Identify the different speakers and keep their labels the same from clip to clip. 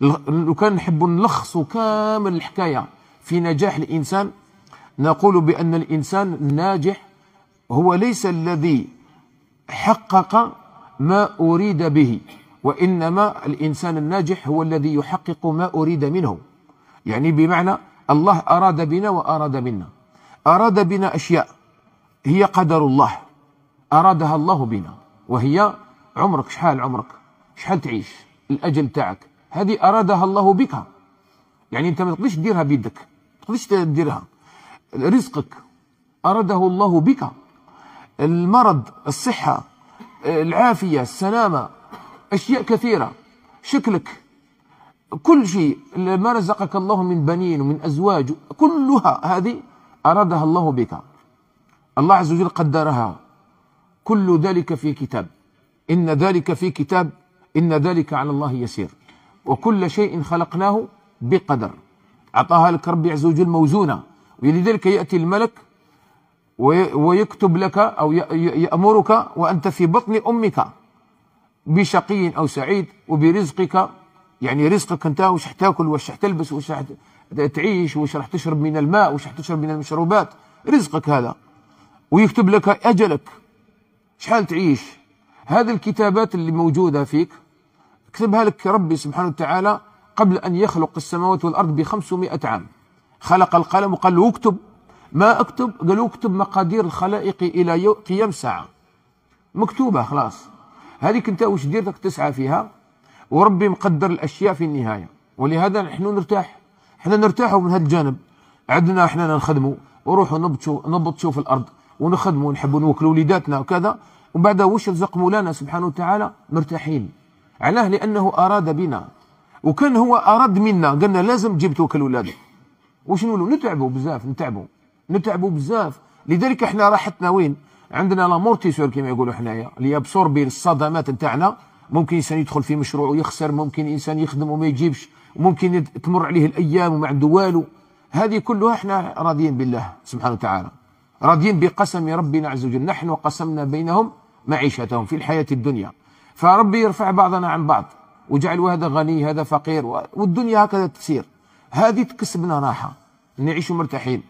Speaker 1: لو كان نحب نلخص كامل الحكايه في نجاح الانسان نقول بان الانسان الناجح هو ليس الذي حقق ما اريد به وانما الانسان الناجح هو الذي يحقق ما اريد منه يعني بمعنى الله اراد بنا واراد منا اراد بنا اشياء هي قدر الله ارادها الله بنا وهي عمرك شحال عمرك شحال تعيش الاجل تاعك هذه أرادها الله بك يعني أنت ما تقدرش تديرها بيدك ما تقدرش تديرها رزقك أراده الله بك المرض الصحة العافية السلامة أشياء كثيرة شكلك كل شيء ما رزقك الله من بنين ومن أزواج كلها هذه أرادها الله بك الله عز وجل قدرها كل ذلك في كتاب إن ذلك في كتاب إن ذلك على الله يسير وكل شيء خلقناه بقدر أعطاها لك ربي عز وجل موزونة ولذلك يأتي الملك ويكتب لك أو يأمرك وأنت في بطن أمك بشقي أو سعيد وبرزقك يعني رزقك أنت وش حتاكل وش حتلبس وش تعيش وش راح تشرب من الماء وش حتشرب من المشروبات رزقك هذا ويكتب لك أجلك شحال تعيش هذه الكتابات اللي موجودة فيك كتبها لك ربي سبحانه وتعالى قبل أن يخلق السماوات والأرض بخمسمائة عام خلق القلم وقال له اكتب ما اكتب قال له اكتب مقادير الخلائق إلى قيام ساعة مكتوبة خلاص هذيك أنت وش ديرتك تسعى فيها وربي مقدر الأشياء في النهاية ولهذا نحن نرتاح احنا نرتاحوا من هذا الجانب عندنا احنا نخدموا وروحوا نبطشوا نبطشوا في الارض ونخدموا ونحبوا نوكلوا وليداتنا وكذا ومن بعد وش رزق مولانا سبحانه وتعالى مرتاحين علاه لانه اراد بنا وكان هو اراد منا قالنا لازم تجيب توكل ولادك وشنو نتعبوا بزاف نتعبوا نتعبوا بزاف لذلك احنا راحتنا وين عندنا لامورتيسور كما يقولوا حنايا اللي يبصر بين الصدمات نتاعنا ممكن انسان يدخل في مشروع ويخسر ممكن انسان يخدم وما يجيبش ممكن تمر عليه الايام وما عنده والو هذه كلها احنا راضيين بالله سبحانه وتعالى راضيين بقسم ربنا عز وجل نحن قسمنا بينهم معيشتهم في الحياه الدنيا فربي يرفع بعضنا عن بعض وجعل هذا غني هذا فقير والدنيا هكذا تسير هذه تكسبنا راحة نعيش مرتاحين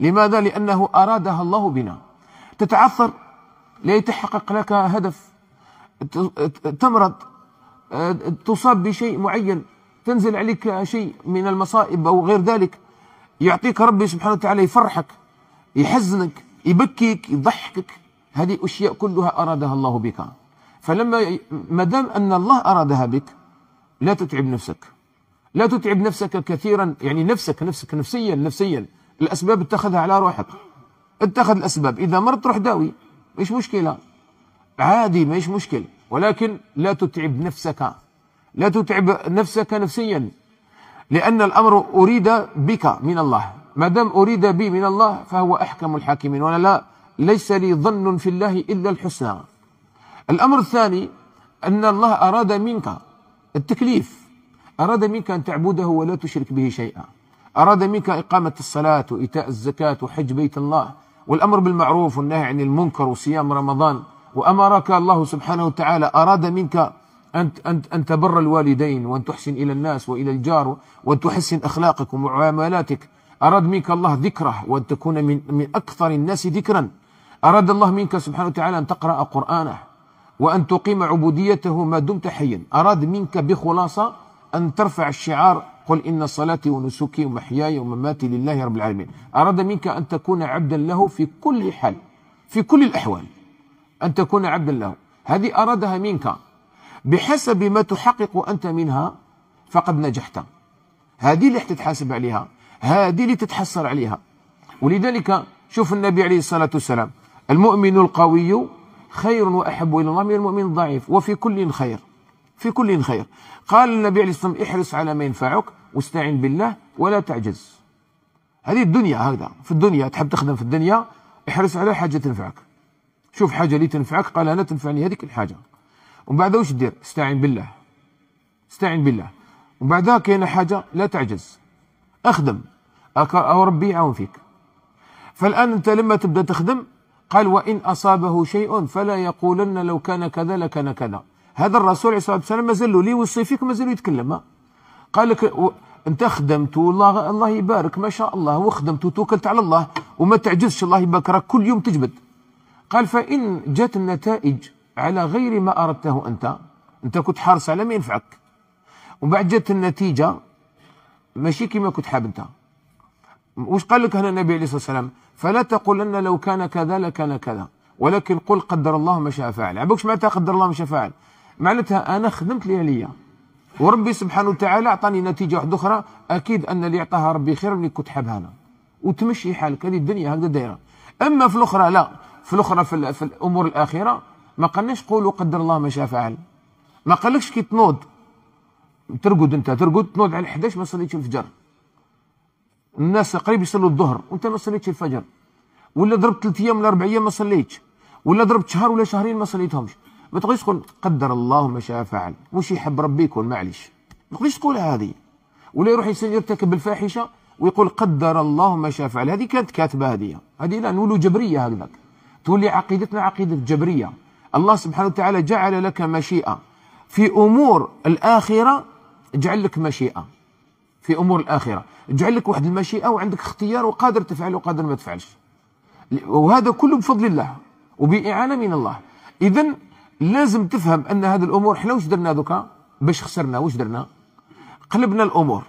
Speaker 1: لماذا؟ لأنه أرادها الله بنا تتعثر لا لك هدف تمرض تصاب بشيء معين تنزل عليك شيء من المصائب أو غير ذلك يعطيك ربي سبحانه وتعالى يفرحك يحزنك يبكيك يضحكك هذه أشياء كلها أرادها الله بك فلما ما دام ان الله ارادها بك لا تتعب نفسك لا تتعب نفسك كثيرا يعني نفسك نفسك نفسيا نفسيا الاسباب اتخذها على روحك اتخذ الاسباب اذا مرض روح داوي مش مشكله عادي مش مشكل ولكن لا تتعب نفسك لا تتعب نفسك نفسيا لان الامر اريد بك من الله ما دام اريد بي من الله فهو احكم الحاكمين وانا لا ليس لي ظن في الله الا الحسنى الأمر الثاني أن الله أراد منك التكليف أراد منك أن تعبده ولا تشرك به شيئا أراد منك إقامة الصلاة وإيتاء الزكاة وحج بيت الله والأمر بالمعروف والنهي عن المنكر وصيام رمضان وأمرك الله سبحانه وتعالى أراد منك أن أن تبر الوالدين وأن تحسن إلى الناس وإلى الجار وأن تحسن أخلاقك ومعاملاتك أراد منك الله ذكره وأن تكون من من أكثر الناس ذكرا أراد الله منك سبحانه وتعالى أن تقرأ قرآنه وأن تقيم عبوديته ما دمت حيا أراد منك بخلاصة أن ترفع الشعار قل إن صلاتي ونسكي ومحياي ومماتي لله رب العالمين أراد منك أن تكون عبدا له في كل حال في كل الأحوال أن تكون عبدا له هذه أرادها منك بحسب ما تحقق أنت منها فقد نجحت هذه اللي تتحاسب عليها هذه اللي تتحسر عليها ولذلك شوف النبي عليه الصلاة والسلام المؤمن القوي خير وأحب إلى الله من المؤمن الضعيف وفي كل خير في كل خير قال النبي عليه الصلاة والسلام احرص على ما ينفعك واستعن بالله ولا تعجز هذه الدنيا هكذا في الدنيا تحب تخدم في الدنيا احرص على حاجة تنفعك شوف حاجة اللي تنفعك قال أنا تنفعني هذيك الحاجة ومن بعدها واش دير استعن بالله استعن بالله ومن بعدها كاينة حاجة لا تعجز أخدم أو ربي يعاون فيك فالآن أنت لما تبدأ تخدم قال وإن أصابه شيء فلا يقولن لو كان كذا لكان كذا هذا الرسول عليه الصلاة والسلام مازال لي وصي فيك مازال يتكلم قال لك انت خدمت والله الله يبارك ما شاء الله وخدمت وتوكلت على الله وما تعجزش الله يبارك راك كل يوم تجبد قال فان جات النتائج على غير ما اردته انت انت كنت حارس على ما ينفعك ومن بعد جات النتيجه ماشي كما كنت حاب انت وش قال لك هنا النبي عليه الصلاة والسلام فلا تقل أن لو كان كذا لكان كذا ولكن قل قدر الله ما شاء فعل على معناتها قدر الله ما شاء فعل معناتها أنا خدمت لي عليا وربي سبحانه وتعالى أعطاني نتيجة واحدة أخرى أكيد أن اللي أعطاها ربي خير من كنت حابها أنا وتمشي حالك هذه الدنيا هكذا دايرة أما في الأخرى لا في الأخرى في, في الأمور الآخرة ما قالناش قولوا قدر الله ما شاء فعل ما قالكش كي تنوض ترقد أنت ترقد تنوض على 11 ما صليتش الفجر الناس قريب يصلوا الظهر وانت ما صليتش الفجر ولا ضربت ثلاث ايام ولا اربع ايام ما صليتش ولا ضربت شهر ولا شهرين ما صليتهمش ما تقولش تقول قدر الله ما شاء فعل واش يحب ربي يكون معليش ما تقولش تقولها هذه ولا يروح يرتكب الفاحشه ويقول قدر الله ما شاء فعل هذه كانت كاتبه هذه هذه لا نولو جبريه هكذاك تولي عقيدتنا عقيده جبريه الله سبحانه وتعالى جعل لك مشيئه في امور الاخره جعل لك مشيئه في امور الاخره جعل لك واحد المشيئه وعندك اختيار وقادر تفعل وقادر ما تفعلش وهذا كله بفضل الله وباعانه من الله اذا لازم تفهم ان هذه الامور احنا واش درنا دوكا باش خسرنا واش درنا قلبنا الامور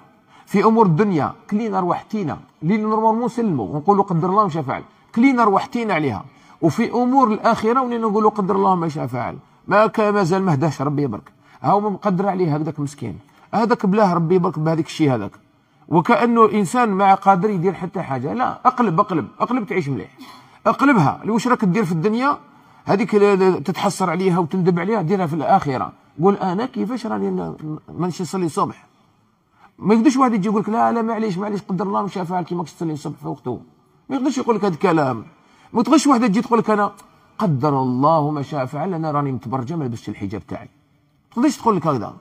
Speaker 1: في امور الدنيا كلينا روحتينا اللي نورمالمون سلموا ونقولوا قدر الله ما فعل كلينا روحتينا عليها وفي امور الاخره ولينا نقولوا قدر الله ما فعل ما كان مازال ما هداش ربي يبارك هاو مقدر عليه هكذاك مسكين هذاك بلاه ربي يبارك بهذيك الشيء هذاك وكانه انسان ما قادر يدير حتى حاجه لا اقلب اقلب اقلب تعيش مليح اقلبها واش راك دير في الدنيا هذيك تتحسر عليها وتندب عليها ديرها في الاخره قول انا كيفاش راني مانيش نصلي الصبح ما يقدرش واحد يجي يقول لك لا لا معليش معليش قدر الله مش فعل كيما تصلي الصبح في وقته ما يقدرش يقول لك هذا الكلام ما تغش واحده تجي تقول لك انا قدر الله ما شاء فعل انا راني متبرجه ما لبستش الحجاب تاعي ما تقدرش تقول لك هكذا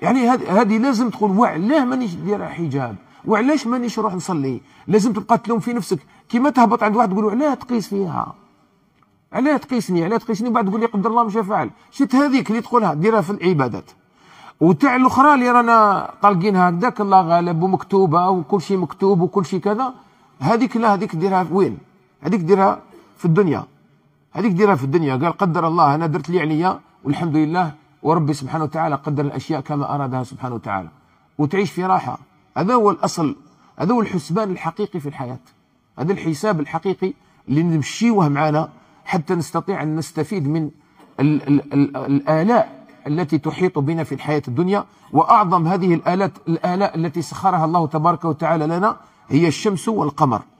Speaker 1: يعني هذه لازم تقول وعلاه مانيش داير حجاب وعلاش مانيش نروح نصلي لازم تبقى تلوم في نفسك كيما تهبط عند واحد تقول له علاه تقيس فيها علاه تقيسني علاه تقيسني بعد تقول لي قدر الله مش فعل شت هذيك اللي تقولها ديرها في العبادات وتاع الاخرى اللي رانا طالقينها هكذاك الله غالب ومكتوبه وكل شيء مكتوب وكل شيء كذا هذيك لا هذيك ديرها وين هذيك ديرها في الدنيا هذيك ديرها في الدنيا قال قدر الله انا درت لي عليا والحمد لله وربي سبحانه وتعالى قدر الأشياء كما أرادها سبحانه وتعالى وتعيش في راحة هذا هو الأصل هذا هو الحسبان الحقيقي في الحياة هذا الحساب الحقيقي اللي نمشيوه معنا حتى نستطيع أن نستفيد من الـ الـ الـ الآلاء التي تحيط بنا في الحياة الدنيا وأعظم هذه الآلات الآلاء التي سخرها الله تبارك وتعالى لنا هي الشمس والقمر